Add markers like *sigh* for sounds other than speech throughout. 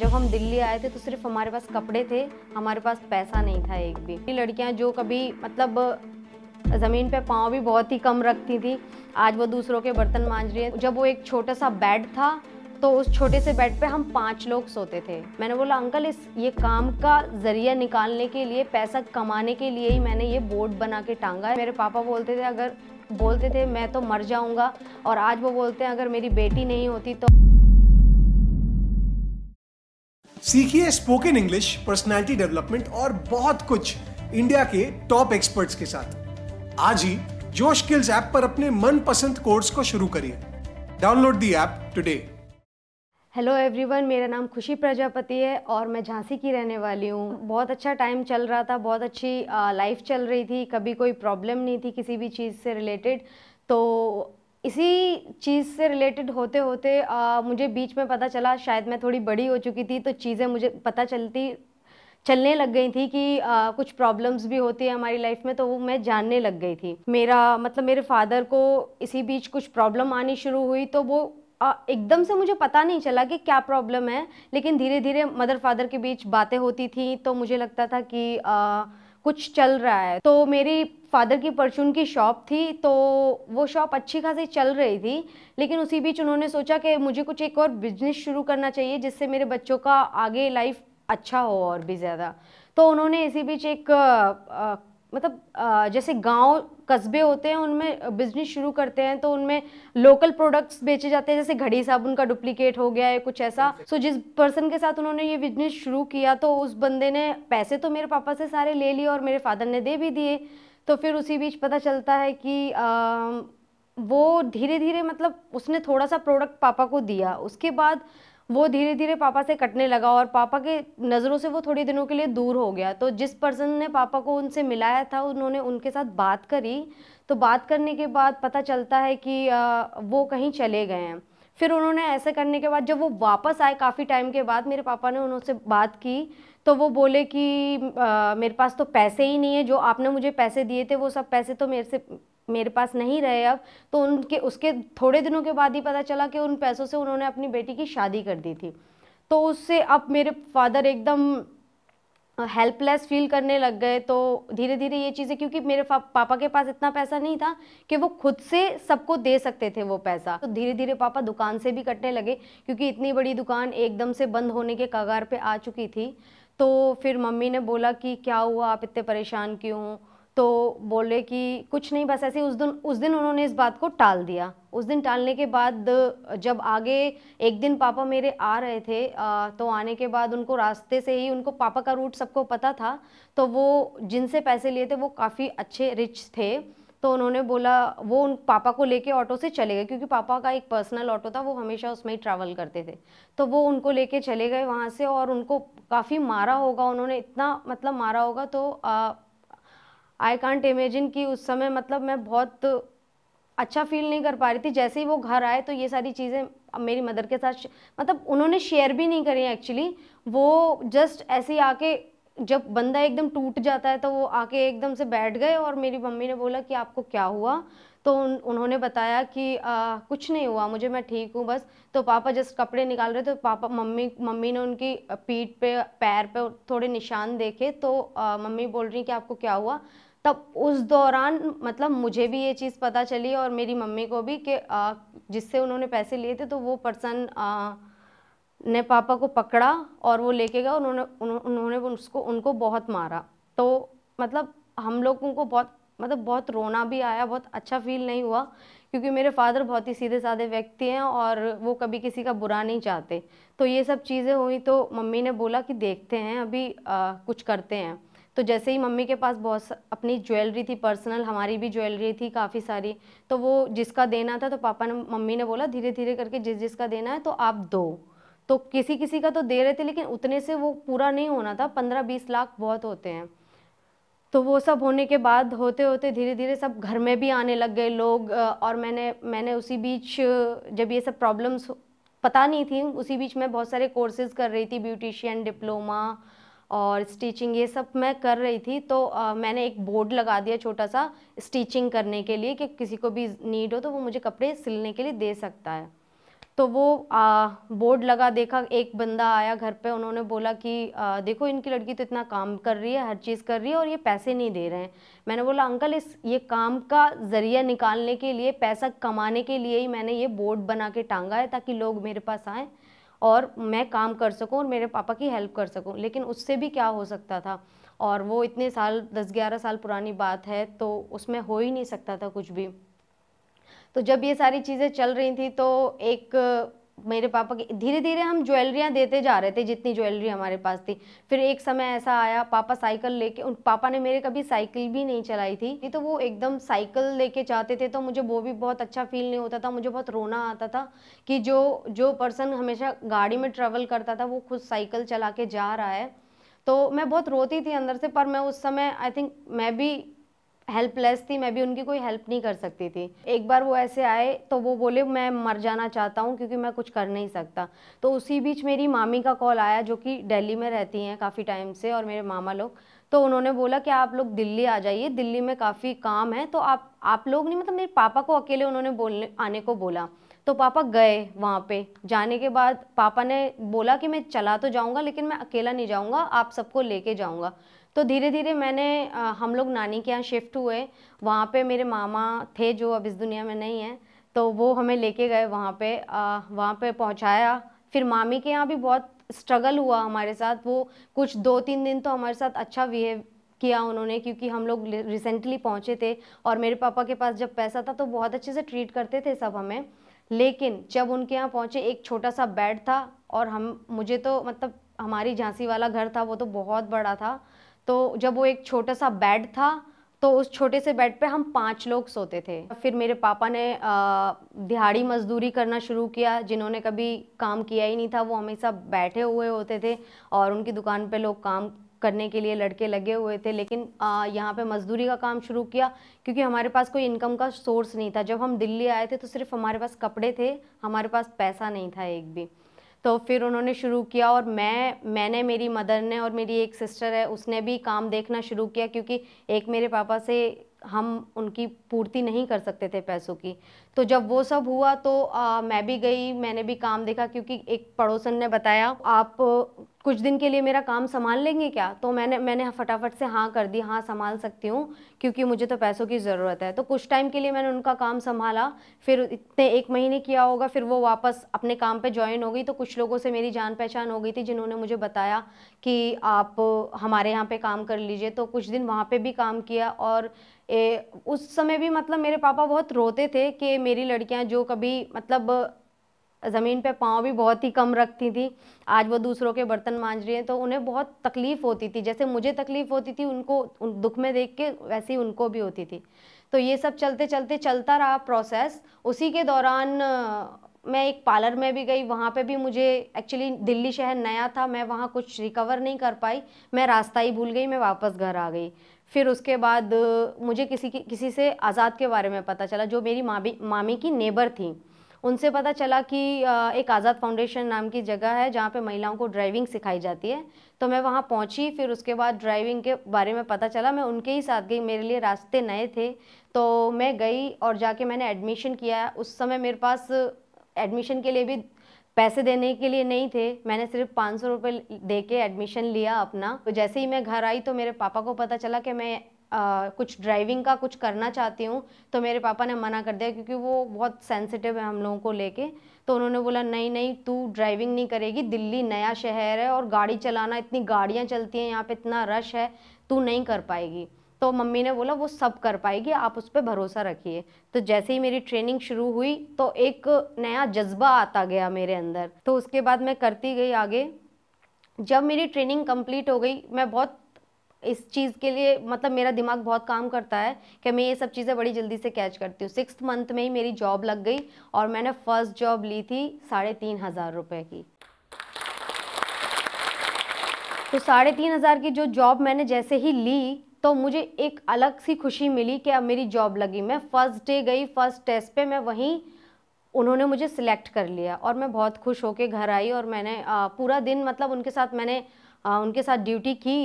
जब हम दिल्ली आए थे तो सिर्फ हमारे पास कपड़े थे हमारे पास पैसा नहीं था एक भी लड़कियां जो कभी मतलब ज़मीन पे पाँव भी बहुत ही कम रखती थी आज वो दूसरों के बर्तन मांज रही है जब वो एक छोटा सा बेड था तो उस छोटे से बेड पे हम पांच लोग सोते थे मैंने बोला अंकल इस ये काम का जरिया निकालने के लिए पैसा कमाने के लिए ही मैंने ये बोर्ड बना के टांगा है मेरे पापा बोलते थे अगर बोलते थे मैं तो मर जाऊँगा और आज वो बोलते हैं अगर मेरी बेटी नहीं होती तो सीखिए स्पोकन इंग्लिश पर्सनैलिटी डेवलपमेंट और बहुत कुछ इंडिया के टॉप एक्सपर्ट्स के साथ आज ही जोश स्किल्स ऐप पर अपने मनपसंद कोर्स को शुरू करिए download the app today hello everyone मेरा नाम खुशी प्रजापति है और मैं झांसी की रहने वाली हूँ बहुत अच्छा टाइम चल रहा था बहुत अच्छी लाइफ चल रही थी कभी कोई प्रॉब्लम नहीं थी किसी भी चीज़ से रिलेटेड तो इसी चीज़ से रिलेटेड होते होते आ, मुझे बीच में पता चला शायद मैं थोड़ी बड़ी हो चुकी थी तो चीज़ें मुझे पता चलती चलने लग गई थी कि आ, कुछ प्रॉब्लम्स भी होती है हमारी लाइफ में तो वो मैं जानने लग गई थी मेरा मतलब मेरे फादर को इसी बीच कुछ प्रॉब्लम आनी शुरू हुई तो वो एकदम से मुझे पता नहीं चला कि क्या प्रॉब्लम है लेकिन धीरे धीरे मदर फादर के बीच बातें होती थी तो मुझे लगता था कि आ, कुछ चल रहा है तो मेरी फादर की परचून की शॉप थी तो वो शॉप अच्छी खासी चल रही थी लेकिन उसी बीच उन्होंने सोचा कि मुझे कुछ एक और बिजनेस शुरू करना चाहिए जिससे मेरे बच्चों का आगे लाइफ अच्छा हो और भी ज़्यादा तो उन्होंने इसी बीच एक आ, आ, मतलब जैसे गांव कस्बे होते हैं उनमें बिजनेस शुरू करते हैं तो उनमें लोकल प्रोडक्ट्स बेचे जाते हैं जैसे घड़ी साबुन का डुप्लीकेट हो गया है कुछ ऐसा सो so, जिस पर्सन के साथ उन्होंने ये बिजनेस शुरू किया तो उस बंदे ने पैसे तो मेरे पापा से सारे ले लिए और मेरे फादर ने दे भी दिए तो फिर उसी बीच पता चलता है कि आ, वो धीरे धीरे मतलब उसने थोड़ा सा प्रोडक्ट पापा को दिया उसके बाद वो धीरे धीरे पापा से कटने लगा और पापा के नज़रों से वो थोड़ी दिनों के लिए दूर हो गया तो जिस पर्सन ने पापा को उनसे मिलाया था उन्होंने उनके साथ बात करी तो बात करने के बाद पता चलता है कि वो कहीं चले गए हैं फिर उन्होंने ऐसे करने के बाद जब वो वापस आए काफ़ी टाइम के बाद मेरे पापा ने उनसे बात की तो वो बोले कि आ, मेरे पास तो पैसे ही नहीं है जो आपने मुझे पैसे दिए थे वो सब पैसे तो मेरे से मेरे पास नहीं रहे अब तो उनके उसके थोड़े दिनों के बाद ही पता चला कि उन पैसों से उन्होंने अपनी बेटी की शादी कर दी थी तो उससे अब मेरे फादर एकदम हेल्पलेस फील करने लग गए तो धीरे धीरे ये चीज़ें क्योंकि मेरे पापा के पास इतना पैसा नहीं था कि वो खुद से सबको दे सकते थे वो पैसा तो धीरे धीरे पापा दुकान से भी कटने लगे क्योंकि इतनी बड़ी दुकान एकदम से बंद होने के कगार पे आ चुकी थी तो फिर मम्मी ने बोला कि क्या हुआ आप इतने परेशान क्यों तो बोले कि कुछ नहीं बस ऐसे उस दिन उस दिन उन्होंने इस बात को टाल दिया उस दिन टालने के बाद जब आगे एक दिन पापा मेरे आ रहे थे आ, तो आने के बाद उनको रास्ते से ही उनको पापा का रूट सबको पता था तो वो जिनसे पैसे लिए थे वो काफ़ी अच्छे रिच थे तो उन्होंने बोला वो उन पापा को लेके ऑटो से चले गए क्योंकि पापा का एक पर्सनल ऑटो था वो हमेशा उसमें ही ट्रैवल करते थे तो वो उनको लेके चले गए वहाँ से और उनको काफ़ी मारा होगा उन्होंने इतना मतलब मारा होगा तो आ, आई कॉन्ट इमेजिन कि उस समय मतलब मैं बहुत अच्छा फील नहीं कर पा रही थी जैसे ही वो घर आए तो ये सारी चीज़ें मेरी मदर के साथ मतलब उन्होंने शेयर भी नहीं करी एक्चुअली वो जस्ट ऐसे ही आके जब बंदा एकदम टूट जाता है तो वो आके एकदम से बैठ गए और मेरी मम्मी ने बोला कि आपको क्या हुआ तो उन, उन्होंने बताया कि आ, कुछ नहीं हुआ मुझे मैं ठीक हूँ बस तो पापा जस्ट कपड़े निकाल रहे थे तो पापा मम्मी मम्मी ने उनकी पीठ पे पैर पे थोड़े निशान देखे तो आ, मम्मी बोल रही कि आपको क्या हुआ तब उस दौरान मतलब मुझे भी ये चीज़ पता चली और मेरी मम्मी को भी कि जिससे उन्होंने पैसे लिए थे तो वो पर्सन ने पापा को पकड़ा और वो लेके गया उन्होंने उन्होंने उसको उनको बहुत मारा तो मतलब हम लोगों को बहुत मतलब बहुत रोना भी आया बहुत अच्छा फील नहीं हुआ क्योंकि मेरे फादर बहुत ही सीधे साधे व्यक्ति हैं और वो कभी किसी का बुरा नहीं चाहते तो ये सब चीज़ें हुई तो मम्मी ने बोला कि देखते हैं अभी आ, कुछ करते हैं तो जैसे ही मम्मी के पास बहुत अपनी ज्वेलरी थी पर्सनल हमारी भी ज्वेलरी थी काफ़ी सारी तो वो जिसका देना था तो पापा ने मम्मी ने बोला धीरे धीरे करके जिस जिसका देना है तो आप दो तो किसी किसी का तो दे रहे थे लेकिन उतने से वो पूरा नहीं होना था पंद्रह बीस लाख बहुत होते हैं तो वो सब होने के बाद होते होते धीरे धीरे सब घर में भी आने लग गए लोग और मैंने मैंने उसी बीच जब ये सब प्रॉब्लम्स पता नहीं थी उसी बीच मैं बहुत सारे कोर्सेज़ कर रही थी ब्यूटिशियन डिप्लोमा और स्टिचिंग ये सब मैं कर रही थी तो आ, मैंने एक बोर्ड लगा दिया छोटा सा स्टिचिंग करने के लिए कि किसी को भी नीड हो तो वो मुझे कपड़े सिलने के लिए दे सकता है तो वो आ, बोर्ड लगा देखा एक बंदा आया घर पे उन्होंने बोला कि आ, देखो इनकी लड़की तो इतना काम कर रही है हर चीज़ कर रही है और ये पैसे नहीं दे रहे हैं मैंने बोला अंकल इस ये काम का ज़रिया निकालने के लिए पैसा कमाने के लिए ही मैंने ये बोर्ड बना के टांगा है ताकि लोग मेरे पास आएँ और मैं काम कर सकूँ और मेरे पापा की हेल्प कर सकूँ लेकिन उससे भी क्या हो सकता था और वो इतने साल दस ग्यारह साल पुरानी बात है तो उसमें हो ही नहीं सकता था कुछ भी तो जब ये सारी चीज़ें चल रही थी तो एक मेरे पापा के धीरे धीरे हम ज्वेलरियाँ देते जा रहे थे जितनी ज्वेलरी हमारे पास थी फिर एक समय ऐसा आया पापा साइकिल लेके उन पापा ने मेरे कभी साइकिल भी नहीं चलाई थी तो वो एकदम साइकिल लेके जाते थे तो मुझे वो भी बहुत अच्छा फील नहीं होता था मुझे बहुत रोना आता था कि जो जो पर्सन हमेशा गाड़ी में ट्रेवल करता था वो खुद साइकिल चला के जा रहा है तो मैं बहुत रोती थी अंदर से पर मैं उस समय आई थिंक मैं भी हेल्पलेस थी मैं भी उनकी कोई हेल्प नहीं कर सकती थी एक बार वो ऐसे आए तो वो बोले मैं मर जाना चाहता हूँ क्योंकि मैं कुछ कर नहीं सकता तो उसी बीच मेरी मामी का कॉल आया जो कि दिल्ली में रहती हैं काफ़ी टाइम से और मेरे मामा लोग तो उन्होंने बोला कि आप लोग दिल्ली आ जाइए दिल्ली में काफ़ी काम है तो आप आप लोग नहीं मतलब मेरे पापा को अकेले उन्होंने बोलने आने को बोला तो पापा गए वहाँ पे जाने के बाद पापा ने बोला कि मैं चला तो जाऊँगा लेकिन मैं अकेला नहीं जाऊँगा आप सबको लेके जाऊँगा तो धीरे धीरे मैंने हम लोग नानी के यहाँ शिफ्ट हुए वहाँ पे मेरे मामा थे जो अब इस दुनिया में नहीं हैं तो वो हमें लेके गए वहाँ पे वहाँ पे पहुँचाया फिर मामी के यहाँ भी बहुत स्ट्रगल हुआ हमारे साथ वो कुछ दो तीन दिन तो हमारे साथ अच्छा बिहेव किया उन्होंने क्योंकि हम लोग रिसेंटली पहुँचे थे और मेरे पापा के पास जब पैसा था तो बहुत अच्छे से ट्रीट करते थे सब हमें लेकिन जब उनके यहाँ पहुँचे एक छोटा सा बेड था और हम मुझे तो मतलब हमारी झांसी वाला घर था वो तो बहुत बड़ा था तो जब वो एक छोटा सा बेड था तो उस छोटे से बेड पे हम पांच लोग सोते थे फिर मेरे पापा ने दिहाड़ी मजदूरी करना शुरू किया जिन्होंने कभी काम किया ही नहीं था वो हमेशा बैठे हुए होते थे और उनकी दुकान पे लोग काम करने के लिए लड़के लगे हुए थे लेकिन यहाँ पे मजदूरी का काम शुरू किया क्योंकि हमारे पास कोई इनकम का सोर्स नहीं था जब हम दिल्ली आए थे तो सिर्फ हमारे पास कपड़े थे हमारे पास पैसा नहीं था एक भी तो फिर उन्होंने शुरू किया और मैं मैंने मेरी मदर ने और मेरी एक सिस्टर है उसने भी काम देखना शुरू किया क्योंकि एक मेरे पापा से हम उनकी पूर्ति नहीं कर सकते थे पैसों की तो जब वो सब हुआ तो आ, मैं भी गई मैंने भी काम देखा क्योंकि एक पड़ोसन ने बताया आप कुछ दिन के लिए मेरा काम संभाल लेंगे क्या तो मैंने मैंने फटाफट से हाँ कर दी हाँ संभाल सकती हूँ क्योंकि मुझे तो पैसों की ज़रूरत है तो कुछ टाइम के लिए मैंने उनका काम संभाला फिर इतने एक महीने किया होगा फिर वो वापस अपने काम पे ज्वाइन हो गई तो कुछ लोगों से मेरी जान पहचान हो गई थी जिन्होंने मुझे बताया कि आप हमारे यहाँ पर काम कर लीजिए तो कुछ दिन वहाँ पर भी काम किया और ए, उस समय भी मतलब मेरे पापा बहुत रोते थे कि मेरी लड़कियां जो कभी मतलब ज़मीन पे पाँव भी बहुत ही कम रखती थी आज वो दूसरों के बर्तन मांज रही हैं तो उन्हें बहुत तकलीफ़ होती थी जैसे मुझे तकलीफ़ होती थी उनको उन दुख में देख के वैसे ही उनको भी होती थी तो ये सब चलते चलते चलता रहा प्रोसेस उसी के दौरान मैं एक पार्लर में भी गई वहाँ पे भी मुझे एक्चुअली दिल्ली शहर नया था मैं वहाँ कुछ रिकवर नहीं कर पाई मैं रास्ता ही भूल गई मैं वापस घर आ गई फिर उसके बाद मुझे किसी की किसी से आज़ाद के बारे में पता चला जो मेरी मामी मामी की नेबर थी उनसे पता चला कि एक आज़ाद फाउंडेशन नाम की जगह है जहाँ पे महिलाओं को ड्राइविंग सिखाई जाती है तो मैं वहाँ पहुँची फिर उसके बाद ड्राइविंग के बारे में पता चला मैं उनके ही साथ गई मेरे लिए रास्ते नए थे तो मैं गई और जाके मैंने एडमिशन किया उस समय मेरे पास एडमिशन के लिए भी पैसे देने के लिए नहीं थे मैंने सिर्फ पाँच सौ रुपये दे के एडमिशन लिया अपना तो जैसे ही मैं घर आई तो मेरे पापा को पता चला कि मैं आ, कुछ ड्राइविंग का कुछ करना चाहती हूँ तो मेरे पापा ने मना कर दिया क्योंकि वो बहुत सेंसिटिव है हम लोगों को लेके तो उन्होंने बोला नहीं नहीं तू ड्राइविंग नहीं करेगी दिल्ली नया शहर है और गाड़ी चलाना इतनी गाड़ियाँ चलती हैं यहाँ पर इतना रश है तू नहीं कर पाएगी तो मम्मी ने बोला वो सब कर पाएगी आप उस पर भरोसा रखिए तो जैसे ही मेरी ट्रेनिंग शुरू हुई तो एक नया जज्बा आता गया मेरे अंदर तो उसके बाद मैं करती गई आगे जब मेरी ट्रेनिंग कंप्लीट हो गई मैं बहुत इस चीज़ के लिए मतलब मेरा दिमाग बहुत काम करता है कि मैं ये सब चीज़ें बड़ी जल्दी से कैच करती हूँ सिक्स मंथ में ही मेरी जॉब लग गई और मैंने फ़र्स्ट जॉब ली थी साढ़े तीन हज़ार रुपये की तो साढ़े तीन हज़ार की जो जॉब मैंने जैसे ही ली तो मुझे एक अलग सी खुशी मिली कि अब मेरी जॉब लगी मैं फ़र्स्ट डे गई फ़र्स्ट टेस्ट पे मैं वहीं उन्होंने मुझे सिलेक्ट कर लिया और मैं बहुत खुश होकर घर आई और मैंने पूरा दिन मतलब उनके साथ मैंने उनके साथ ड्यूटी की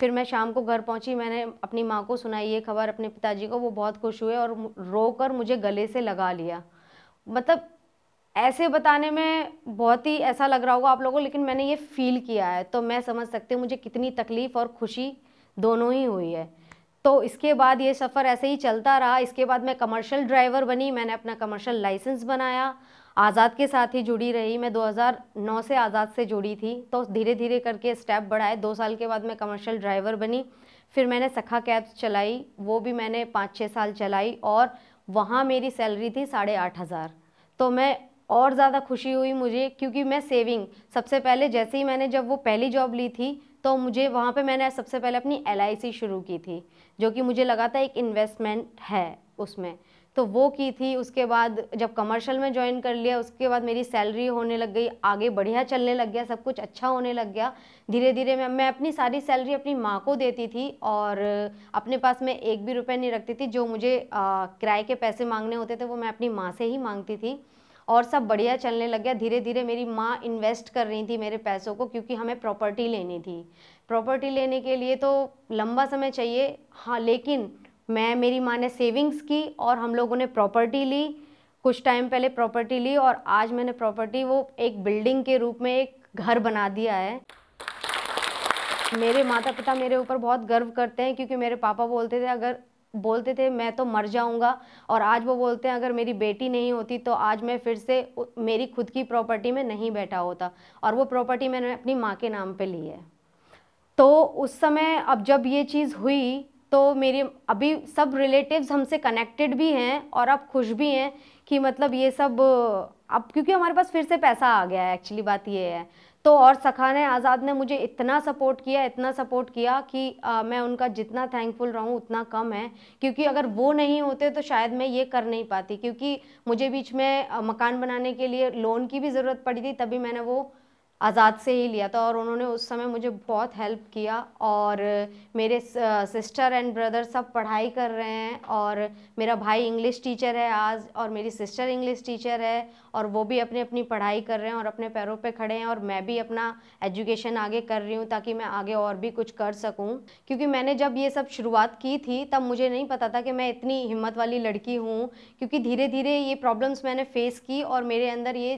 फिर मैं शाम को घर पहुंची मैंने अपनी माँ को सुनाई ये खबर अपने पिताजी को वो बहुत खुश हुए और रो मुझे गले से लगा लिया मतलब ऐसे बताने में बहुत ही ऐसा लग रहा होगा आप लोगों को लेकिन मैंने ये फील किया है तो मैं समझ सकती हूँ मुझे कितनी तकलीफ़ और खुशी दोनों ही हुई है तो इसके बाद ये सफ़र ऐसे ही चलता रहा इसके बाद मैं कमर्शियल ड्राइवर बनी मैंने अपना कमर्शियल लाइसेंस बनाया आज़ाद के साथ ही जुड़ी रही मैं 2009 से आज़ाद से जुड़ी थी तो धीरे धीरे करके स्टेप बढ़ाए दो साल के बाद मैं कमर्शियल ड्राइवर बनी फिर मैंने सखा कैब्स चलाई वो भी मैंने पाँच छः साल चलाई और वहाँ मेरी सैलरी थी साढ़े आठ हज़ार तो मैं और ज़्यादा खुशी हुई मुझे क्योंकि मैं सेविंग सबसे पहले जैसे ही मैंने जब वो पहली जॉब ली थी तो मुझे वहाँ पे मैंने सबसे पहले अपनी एल शुरू की थी जो कि मुझे लगा था एक इन्वेस्टमेंट है उसमें तो वो की थी उसके बाद जब कमर्शियल में ज्वाइन कर लिया उसके बाद मेरी सैलरी होने लग गई आगे बढ़िया चलने लग गया सब कुछ अच्छा होने लग गया धीरे धीरे मैं मैं अपनी सारी सैलरी अपनी माँ को देती थी और अपने पास मैं एक भी रुपए नहीं रखती थी जो मुझे किराए के पैसे मांगने होते थे वो मैं अपनी माँ से ही मांगती थी और सब बढ़िया चलने लग गया धीरे धीरे मेरी माँ इन्वेस्ट कर रही थी मेरे पैसों को क्योंकि हमें प्रॉपर्टी लेनी थी प्रॉपर्टी लेने के लिए तो लंबा समय चाहिए हाँ लेकिन मैं मेरी माँ ने सेविंग्स की और हम लोगों ने प्रॉपर्टी ली कुछ टाइम पहले प्रॉपर्टी ली और आज मैंने प्रॉपर्टी वो एक बिल्डिंग के रूप में एक घर बना दिया है मेरे माता पिता मेरे ऊपर बहुत गर्व करते हैं क्योंकि मेरे पापा बोलते थे अगर बोलते थे मैं तो मर जाऊंगा और आज वो बोलते हैं अगर मेरी बेटी नहीं होती तो आज मैं फिर से मेरी खुद की प्रॉपर्टी में नहीं बैठा होता और वो प्रॉपर्टी मैंने अपनी माँ के नाम पे ली है तो उस समय अब जब ये चीज़ हुई तो मेरे अभी सब रिलेटिव्स हमसे कनेक्टेड भी हैं और अब खुश भी हैं कि मतलब ये सब अब क्योंकि हमारे पास फिर से पैसा आ गया है एक्चुअली बात ये है तो और सखाने आज़ाद ने मुझे इतना सपोर्ट किया इतना सपोर्ट किया कि आ, मैं उनका जितना थैंकफुल रहूँ उतना कम है क्योंकि अगर वो नहीं होते तो शायद मैं ये कर नहीं पाती क्योंकि मुझे बीच में मकान बनाने के लिए लोन की भी ज़रूरत पड़ी थी तभी मैंने वो आज़ाद से ही लिया था और उन्होंने उस समय मुझे बहुत हेल्प किया और मेरे सिस्टर एंड ब्रदर सब पढ़ाई कर रहे हैं और मेरा भाई इंग्लिश टीचर है आज और मेरी सिस्टर इंग्लिश टीचर है और वो भी अपनी अपनी पढ़ाई कर रहे हैं और अपने पैरों पे खड़े हैं और मैं भी अपना एजुकेशन आगे कर रही हूँ ताकि मैं आगे और भी कुछ कर सकूँ क्योंकि मैंने जब ये सब शुरुआत की थी तब मुझे नहीं पता था कि मैं इतनी हिम्मत वाली लड़की हूँ क्योंकि धीरे धीरे ये प्रॉब्लम्स मैंने फ़ेस की और मेरे अंदर ये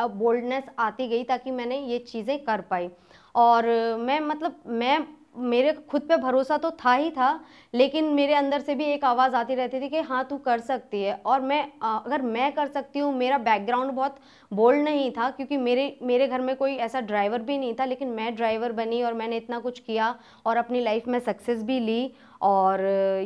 अब बोल्डनेस आती गई ताकि मैंने ये चीज़ें कर पाई और मैं मतलब मैं मेरे खुद पे भरोसा तो था ही था लेकिन मेरे अंदर से भी एक आवाज़ आती रहती थी कि हाँ तू कर सकती है और मैं अगर मैं कर सकती हूँ मेरा बैकग्राउंड बहुत बोल्ड नहीं था क्योंकि मेरे मेरे घर में कोई ऐसा ड्राइवर भी नहीं था लेकिन मैं ड्राइवर बनी और मैंने इतना कुछ किया और अपनी लाइफ में सक्सेस भी ली और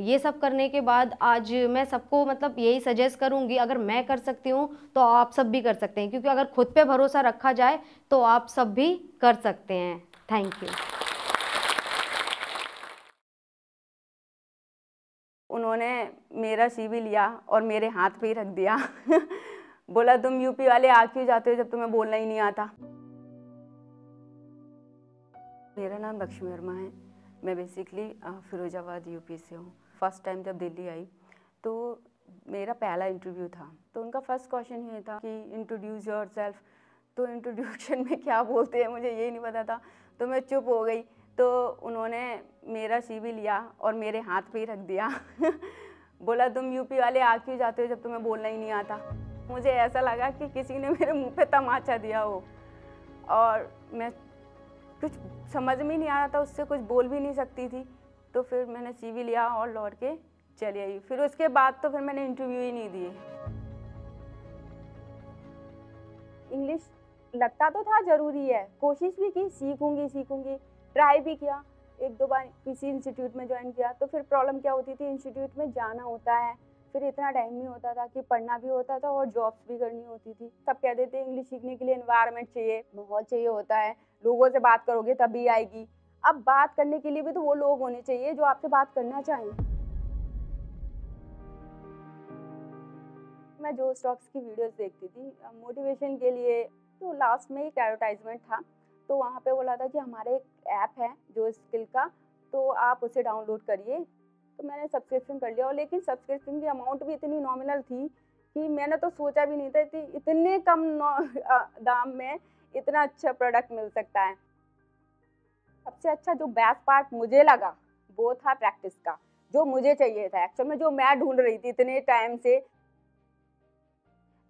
ये सब करने के बाद आज मैं सबको मतलब यही सजेस्ट करूँगी अगर मैं कर सकती हूँ तो आप सब भी कर सकते हैं क्योंकि अगर खुद पे भरोसा रखा जाए तो आप सब भी कर सकते हैं थैंक यू उन्होंने मेरा सी लिया और मेरे हाथ पे ही रख दिया *laughs* बोला तुम यूपी वाले आ क्यों जाते हो जब तुम्हें बोलना ही नहीं आता मेरा नाम लक्ष्मी वर्मा है मैं बेसिकली फिरोजाबाद यूपी से हूँ फर्स्ट टाइम जब दिल्ली आई तो मेरा पहला इंटरव्यू था तो उनका फर्स्ट क्वेश्चन ये था कि इंट्रोड्यूस योर सेल्फ तो इंट्रोडक्शन में क्या बोलते हैं मुझे ये नहीं पता था तो मैं चुप हो गई तो उन्होंने मेरा सीवी लिया और मेरे हाथ पे ही रख दिया *laughs* बोला तुम यूपी वाले आ क्यों जाते हो जब तुम्हें बोलना ही नहीं आता मुझे ऐसा लगा कि किसी ने मेरे मुंह पे तमाचा दिया हो और मैं कुछ समझ में नहीं आ रहा था उससे कुछ बोल भी नहीं सकती थी तो फिर मैंने सीवी लिया और लौट के चली आई फिर उसके बाद तो फिर मैंने इंटरव्यू ही नहीं दिए इंग्लिश लगता तो था ज़रूरी है कोशिश भी की सीखूंगी सीखूंगी ट्राई भी किया एक दो बार किसी इंस्टीट्यूट में ज्वाइन किया तो फिर प्रॉब्लम क्या होती थी इंस्टीट्यूट में जाना होता है फिर इतना टाइम नहीं होता था कि पढ़ना भी होता था और जॉब्स भी करनी होती थी सब कहते थे इंग्लिश सीखने के लिए इन्वायरमेंट चाहिए माहौल चाहिए होता है लोगों से बात करोगे तभी आएगी अब बात करने के लिए भी तो वो लोग होने चाहिए जो आपसे बात करना चाहें मैं जो स्टॉक्स की वीडियोस देखती थी मोटिवेशन के लिए तो लास्ट में एक एडवर्टाइजमेंट था तो वहाँ पे बोला था कि हमारे एक ऐप है जो स्किल का तो आप उसे डाउनलोड करिए तो मैंने सब्सक्रिप्शन कर लिया और लेकिन सब्सक्रिप्शन की अमाउंट भी इतनी नॉमिनल थी कि मैंने तो सोचा भी नहीं था कि इतने कम *laughs* दाम में इतना अच्छा प्रोडक्ट मिल सकता है सबसे अच्छा जो बेस्ट पार्ट मुझे लगा वो था प्रैक्टिस का जो मुझे चाहिए था एक्चुअल में जो मैं ढूंढ रही थी इतने टाइम से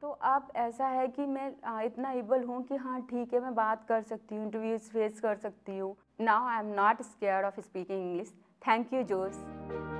तो अब ऐसा है कि मैं इतना एबल हूँ कि हाँ ठीक है मैं बात कर सकती हूँ इंटरव्यूज फेस कर सकती हूँ now I am not scare of speaking English thank you जोश